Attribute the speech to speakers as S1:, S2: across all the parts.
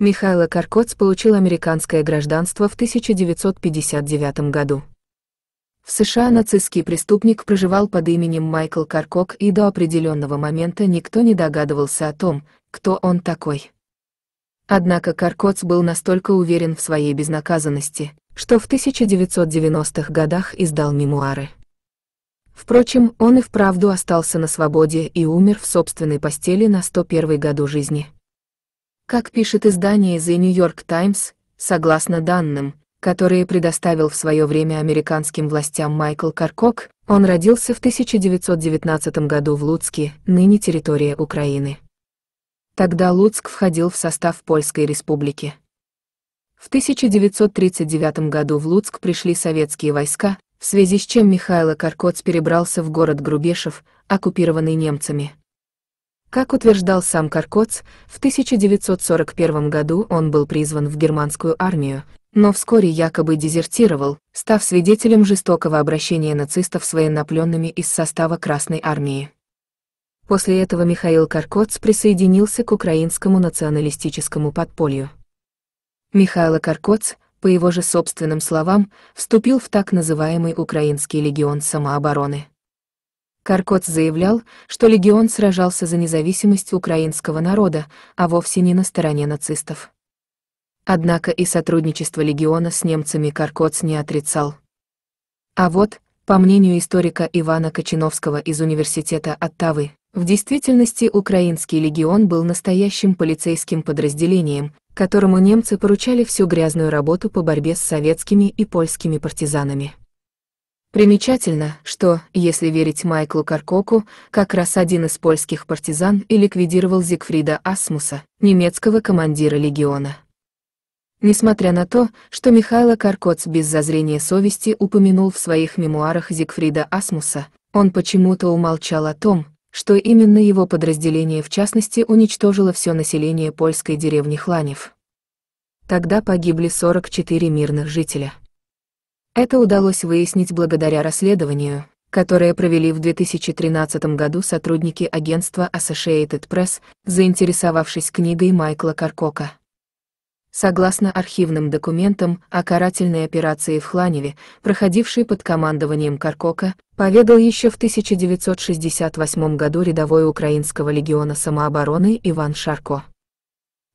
S1: Михайло Каркоц получил американское гражданство в 1959 году. В США нацистский преступник проживал под именем Майкл Каркок и до определенного момента никто не догадывался о том, кто он такой. Однако Каркоц был настолько уверен в своей безнаказанности, что в 1990-х годах издал мемуары. Впрочем, он и вправду остался на свободе и умер в собственной постели на 101 году жизни. Как пишет издание The New York Times, согласно данным, которые предоставил в свое время американским властям Майкл Каркок, он родился в 1919 году в Луцке, ныне территория Украины. Тогда Луцк входил в состав Польской республики. В 1939 году в Луцк пришли советские войска, в связи с чем Михаил Каркоц перебрался в город Грубешев, оккупированный немцами. Как утверждал сам Каркоц, в 1941 году он был призван в германскую армию, но вскоре якобы дезертировал, став свидетелем жестокого обращения нацистов с военнопленными из состава Красной армии. После этого Михаил Каркоц присоединился к украинскому националистическому подполью. Михаила Каркоц, по его же собственным словам, вступил в так называемый Украинский легион самообороны. Каркот заявлял, что легион сражался за независимость украинского народа, а вовсе не на стороне нацистов. Однако и сотрудничество легиона с немцами Каркоц не отрицал. А вот, по мнению историка Ивана Кочиновского из Университета Оттавы, в действительности украинский легион был настоящим полицейским подразделением, которому немцы поручали всю грязную работу по борьбе с советскими и польскими партизанами. Примечательно, что, если верить Майклу Каркоку, как раз один из польских партизан и ликвидировал Зигфрида Асмуса, немецкого командира легиона. Несмотря на то, что Михайло Каркоц без зазрения совести упомянул в своих мемуарах Зигфрида Асмуса, он почему-то умолчал о том, что именно его подразделение в частности уничтожило все население польской деревни Хланев. Тогда погибли 44 мирных жителя. Это удалось выяснить благодаря расследованию, которое провели в 2013 году сотрудники агентства Associated Press, заинтересовавшись книгой Майкла Каркока. Согласно архивным документам о карательной операции в Хланеве, проходившей под командованием Каркока, поведал еще в 1968 году рядовой Украинского легиона самообороны Иван Шарко.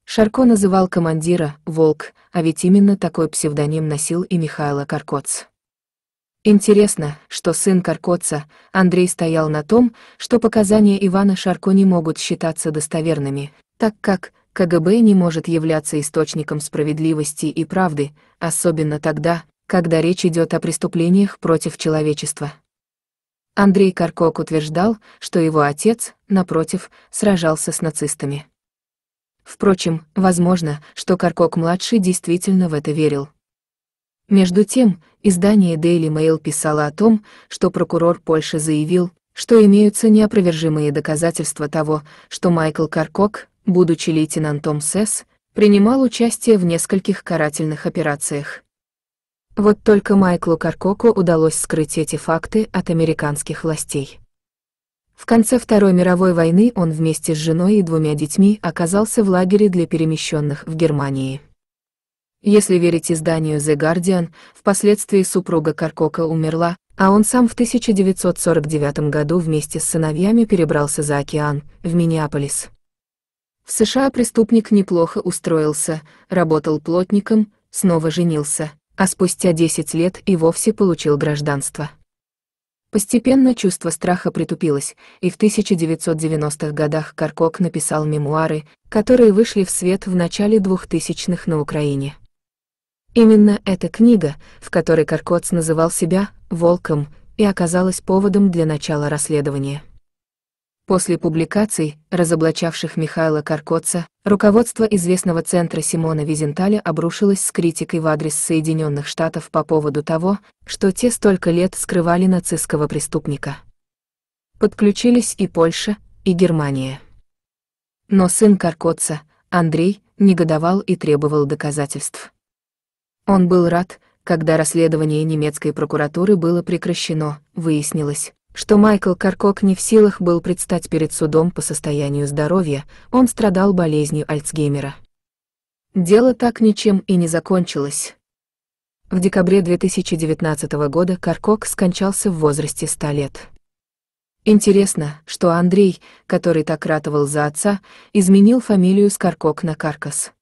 S1: Шарко называл командира «Волк», а ведь именно такой псевдоним носил и Михайло Каркоц. Интересно, что сын Каркоца, Андрей стоял на том, что показания Ивана Шарко не могут считаться достоверными, так как КГБ не может являться источником справедливости и правды, особенно тогда, когда речь идет о преступлениях против человечества. Андрей Каркок утверждал, что его отец, напротив, сражался с нацистами. Впрочем, возможно, что Каркок-младший действительно в это верил. Между тем, издание Daily Mail писало о том, что прокурор Польши заявил, что имеются неопровержимые доказательства того, что Майкл Каркок, будучи лейтенантом СЭС, принимал участие в нескольких карательных операциях. Вот только Майклу Каркоку удалось скрыть эти факты от американских властей. В конце Второй мировой войны он вместе с женой и двумя детьми оказался в лагере для перемещенных в Германии. Если верить изданию The Guardian, впоследствии супруга Каркока умерла, а он сам в 1949 году вместе с сыновьями перебрался за океан, в Миннеаполис. В США преступник неплохо устроился, работал плотником, снова женился, а спустя 10 лет и вовсе получил гражданство. Постепенно чувство страха притупилось, и в 1990-х годах Каркок написал мемуары, которые вышли в свет в начале 2000-х на Украине. Именно эта книга, в которой Каркоц называл себя «волком», и оказалась поводом для начала расследования. После публикаций, разоблачавших Михаила Каркотца, руководство известного центра Симона Визенталя обрушилось с критикой в адрес Соединенных Штатов по поводу того, что те столько лет скрывали нацистского преступника. Подключились и Польша, и Германия. Но сын Каркотца, Андрей, негодовал и требовал доказательств. Он был рад, когда расследование немецкой прокуратуры было прекращено, выяснилось, что Майкл Каркок не в силах был предстать перед судом по состоянию здоровья, он страдал болезнью Альцгеймера. Дело так ничем и не закончилось. В декабре 2019 года Каркок скончался в возрасте 100 лет. Интересно, что Андрей, который так ратовал за отца, изменил фамилию с Каркок на Каркас.